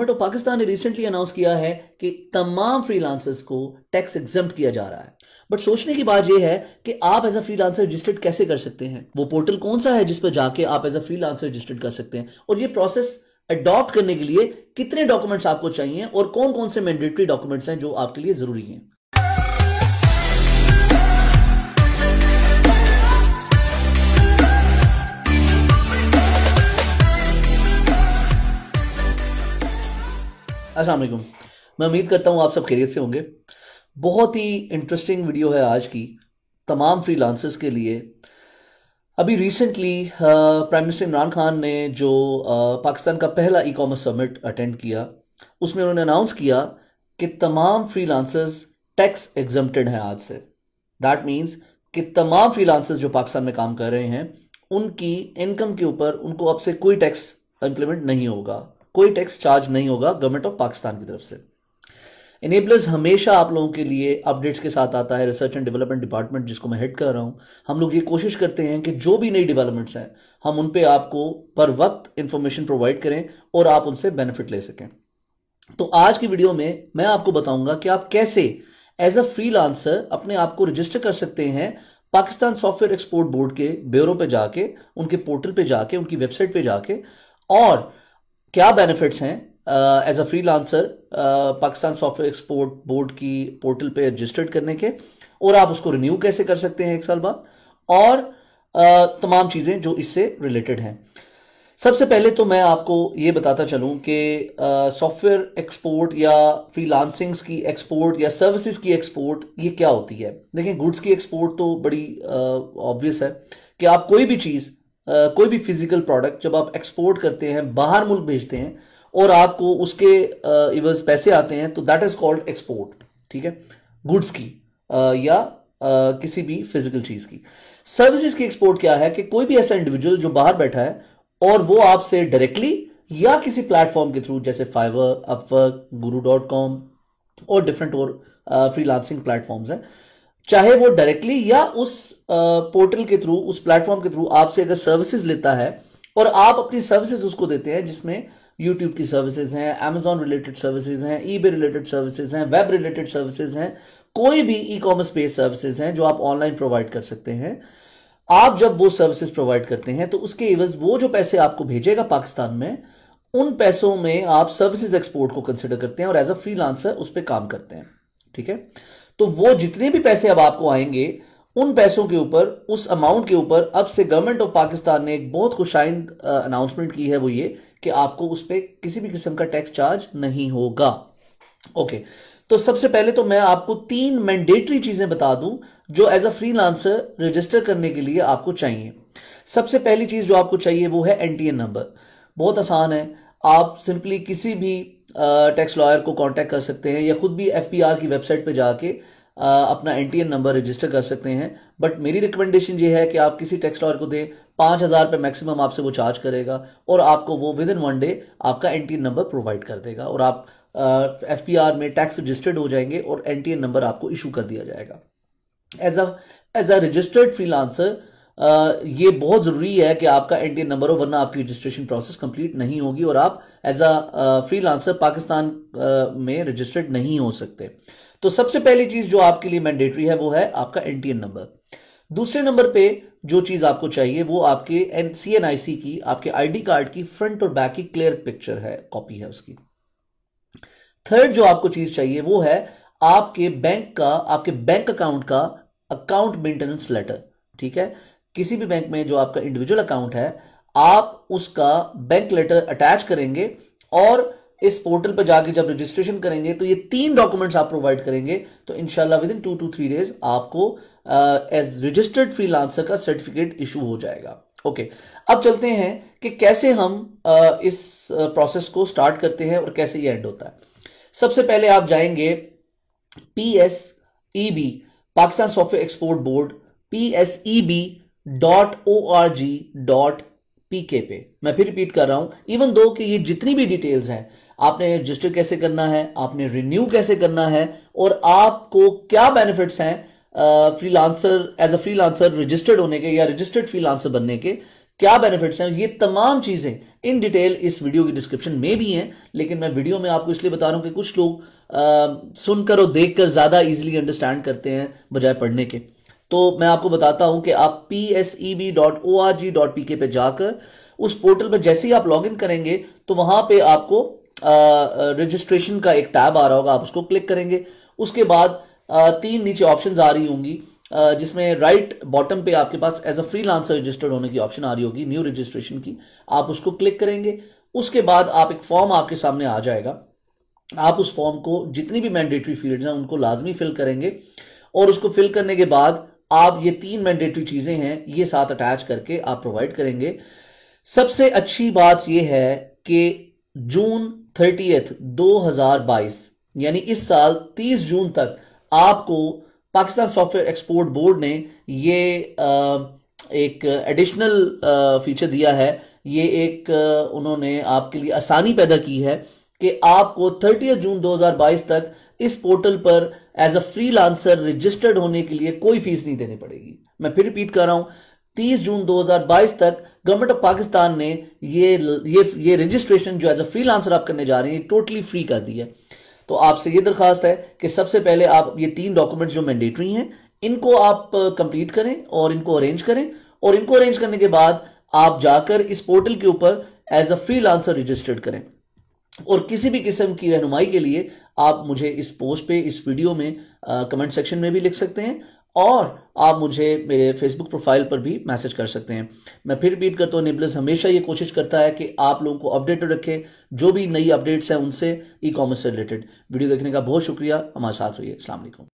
Government of Pakistan ने recently announce किया है कि तमाम फ्रीलांसर्स को टैक्स एग्जाम किया जा रहा है बट सोचने की बात यह है कि आप एज अ फ्रीलांसर रजिस्टर्ड कैसे कर सकते हैं वो पोर्टल कौन सा है जिस पर जाके आप एज अ फ्रीलांसर रजिस्टर्ड कर सकते हैं और ये प्रोसेस एडॉप्ट करने के लिए कितने डॉक्यूमेंट्स आपको चाहिए और कौन कौन से मैंडेटरी डॉक्यूमेंट्स हैं जो आपके लिए जरूरी हैं अस्सलाम वालेकुम मैं उम्मीद करता हूँ आप सब खैरियत से होंगे बहुत ही इंटरेस्टिंग वीडियो है आज की तमाम फ्रीलांसर्स के लिए अभी recently prime minister Imran Khan ने जो uh, पाकिस्तान का पहला ई कॉमर्स समिट अटेंड किया उसमें उन्होंने अनाउंस किया कि तमाम फ्रीलांसर्स टैक्स एग्जम्प्टेड हैं आज से दैट मीन्स कि तमाम फ्रीलांसर्स जो पाकिस्तान में काम कर रहे हैं उनकी इनकम के ऊपर उनको अब से कोई टैक्स इम्प्लीमेंट नहीं होगा कोई टैक्स चार्ज नहीं होगा गवर्नमेंट ऑफ पाकिस्तान की तरफ से इनेबलर्स हमेशा आप लोगों के लिए अपडेट्स के साथ आता है रिसर्च एंड डेवलपमेंट डिपार्टमेंट जिसको मैं हेड कर रहा हूं हम लोग ये कोशिश करते हैं कि जो भी नई डेवलपमेंट्स हैं हम उन पर आपको पर वक्त इंफॉर्मेशन प्रोवाइड करें और आप उनसे बेनिफिट ले सकें तो आज की वीडियो में मैं आपको बताऊंगा कि आप कैसे एज अ फ्री अपने आप को रजिस्टर कर सकते हैं पाकिस्तान सॉफ्टवेयर एक्सपोर्ट बोर्ड के ब्यूरो पे जाके उनके पोर्टल पे जाके उनकी वेबसाइट पे जाके और क्या बेनिफिट्स हैं as a freelancer Pakistan software export board की पोर्टल पे रजिस्टर्ड करने के और आप उसको रिन्यू कैसे कर सकते हैं एक साल बाद और uh, तमाम चीज़ें जो इससे रिलेटेड हैं सबसे पहले तो मैं आपको ये बताता चलूं कि सॉफ्टवेयर uh, एक्सपोर्ट या फ्री लांसिंग्स की एक्सपोर्ट या सर्विसेज की एक्सपोर्ट ये क्या होती है देखिए गुड्स की एक्सपोर्ट तो बड़ी ऑब्वियस uh, है कि आप कोई भी चीज़ कोई भी फिजिकल प्रोडक्ट जब आप एक्सपोर्ट करते हैं बाहर मुल्क भेजते हैं और आपको उसके इवज पैसे आते हैं तो दैट इज कॉल्ड एक्सपोर्ट ठीक है गुड्स की या किसी भी फिजिकल चीज की सर्विसेज की एक्सपोर्ट क्या है कि कोई भी ऐसा इंडिविजुअल जो बाहर बैठा है और वो आपसे डायरेक्टली या किसी प्लेटफॉर्म के थ्रू जैसे Fiverr Upwork Guru dot com और डिफरेंट और फ्रीलांसिंग प्लेटफॉर्म्स हैं चाहे वो डायरेक्टली या उस पोर्टल के थ्रू उस प्लेटफॉर्म के थ्रू आपसे अगर सर्विसेज लेता है और आप अपनी सर्विसेज उसको देते हैं जिसमें यूट्यूब की सर्विसेज हैं अमेजोन रिलेटेड सर्विसेज हैं ई रिलेटेड सर्विसेज हैं वेब रिलेटेड सर्विसेज हैं कोई भी ई कॉमर्स बेस्ड सर्विसेज हैं जो आप ऑनलाइन प्रोवाइड कर सकते हैं आप जब वो सर्विसेज प्रोवाइड करते हैं तो उसके एवज वो जो पैसे आपको भेजेगा पाकिस्तान में उन पैसों में आप सर्विसेज एक्सपोर्ट को कंसिडर करते हैं और एज अ फ्रीलांसर उस पर काम करते हैं ठीक है तो वो जितने भी पैसे अब आपको आएंगे उन पैसों के ऊपर उस अमाउंट के ऊपर अब से गवर्नमेंट ऑफ पाकिस्तान ने एक बहुत खुशाइंद अनाउंसमेंट की है वो ये कि आपको उस पर किसी भी किस्म का टैक्स चार्ज नहीं होगा ओके तो सबसे पहले तो मैं आपको तीन मैंडेटरी चीजें बता दूं जो एज अ लांसर रजिस्टर करने के लिए आपको चाहिए सबसे पहली चीज जो आपको चाहिए वो है एनटीएन नंबर बहुत आसान है आप सिंपली किसी भी टैक्स लॉयर को कांटेक्ट कर सकते हैं या खुद भी एफ की वेबसाइट पर जाके अपना एन नंबर रजिस्टर कर सकते हैं बट मेरी रिकमेंडेशन ये है कि आप किसी टैक्स लॉयर को दें पाँच हज़ार रुपये मैक्सिमम आपसे वो चार्ज करेगा और आपको वो विद इन वन डे आपका एन नंबर प्रोवाइड कर देगा और आप एफ में टैक्स रजिस्टर्ड हो जाएंगे और एन नंबर आपको इशू कर दिया जाएगा as a as a registered freelancer ये बहुत ज़रूरी है कि आपका एन नंबर हो वरना आपकी रजिस्ट्रेशन प्रोसेस कंप्लीट नहीं होगी और आप एज अ फ्री पाकिस्तान में रजिस्टर्ड नहीं हो सकते तो सबसे पहली चीज़ जो आपके लिए मैंडेटरी है वो है आपका एन नंबर दूसरे नंबर पे जो चीज़ आपको चाहिए वो आपके एन सी एन आई सी की आपके आई कार्ड की फ्रंट और बैक की क्लियर पिक्चर है कॉपी है उसकी थर्ड जो आपको चीज़ चाहिए वो है आपके बैंक का आपके बैंक अकाउंट का अकाउंट मेंटेनेंस लेटर ठीक है किसी भी बैंक में जो आपका इंडिविजुअल अकाउंट है आप उसका बैंक लेटर अटैच करेंगे और इस पोर्टल पर जाके जब रजिस्ट्रेशन करेंगे तो ये तीन डॉक्यूमेंट्स आप प्रोवाइड करेंगे तो इनशाला within two two three days आपको एज रजिस्टर्ड फ्री का सर्टिफिकेट इशू हो जाएगा ओके okay. अब चलते हैं कि कैसे हम uh, इस प्रोसेस uh, को स्टार्ट करते हैं और कैसे ये एंड होता है सबसे पहले आप जाएंगे P S E B Pakistan software export board P S E B dot O R G dot PK पे मैं फिर रिपीट कर रहा हूं इवन दो कि ये जितनी भी डिटेल्स हैं आपने रजिस्टर कैसे करना है आपने रिन्यू कैसे करना है और आपको क्या बेनिफिट्स हैं freelancer as a freelancer registered होने के या रजिस्टर्ड फ्रीलांसर बनने के क्या बेनिफिट्स हैं ये तमाम चीज़ें इन डिटेल इस वीडियो की डिस्क्रिप्शन में भी हैं लेकिन मैं वीडियो में आपको इसलिए बता रहा हूं कि कुछ लोग सुनकर और देखकर ज़्यादा इजीली अंडरस्टैंड करते हैं बजाय पढ़ने के तो मैं आपको बताता हूं कि आप P S E B dot O R G dot P K पे जाकर उस पोर्टल पर जैसे ही आप लॉग इन करेंगे तो वहां पे आपको रजिस्ट्रेशन का एक टैब आ रहा होगा आप उसको क्लिक करेंगे उसके बाद आ, तीन नीचे ऑप्शन आ रही होंगी जिसमें राइट बॉटम पे आपके पास as a freelancer registered होने की ऑप्शन आ रही होगी न्यू रजिस्ट्रेशन की आप उसको क्लिक करेंगे उसके बाद आप एक फॉर्म आपके सामने आ जाएगा आप उस फॉर्म को जितनी भी मैंडेटरी फील्ड हैं उनको लाजमी फिल करेंगे और उसको फिल करने के बाद आप ये तीन मैंडेटरी चीजें हैं ये साथ अटैच करके आप प्रोवाइड करेंगे सबसे अच्छी बात यह है कि जून थर्टीथ 2022 यानी इस साल 30 जून तक आपको पाकिस्तान सॉफ्टवेयर एक्सपोर्ट बोर्ड ने ये एक एडिशनल फीचर दिया है ये एक उन्होंने आपके लिए आसानी पैदा की है कि आपको 30 जून 2022 तक इस पोर्टल पर एज अ लांसर रजिस्टर्ड होने के लिए कोई फीस नहीं देनी पड़ेगी मैं फिर रिपीट कर रहा हूं 30 जून 2022 तक गवर्नमेंट ऑफ पाकिस्तान ने ये ये ये रजिस्ट्रेशन जो एज अ फ्रीलांसर आप करने जा रहे हैं टोटली फ्री कर दी है तो आपसे ये दरखास्त है कि सबसे पहले आप ये तीन डॉक्यूमेंट जो मैंडेटरी हैं इनको आप कंप्लीट करें और इनको अरेंज करें और इनको अरेंज करने के बाद आप जाकर इस पोर्टल के ऊपर एज अ लांसर रजिस्टर्ड करें और किसी भी किस्म की रहनुमाई के लिए आप मुझे इस पोस्ट पे इस वीडियो में कमेंट सेक्शन में भी लिख सकते हैं और आप मुझे मेरे फेसबुक प्रोफाइल पर भी मैसेज कर सकते हैं मैं फिर रिपीट करता हूँ निबलस हमेशा ये कोशिश करता है कि आप लोगों को अपडेटेड रखे जो भी नई अपडेट्स हैं उनसे ई कॉमर्स से रिलेटेड वीडियो देखने का बहुत शुक्रिया हमारे साथ रहिए अल्लाम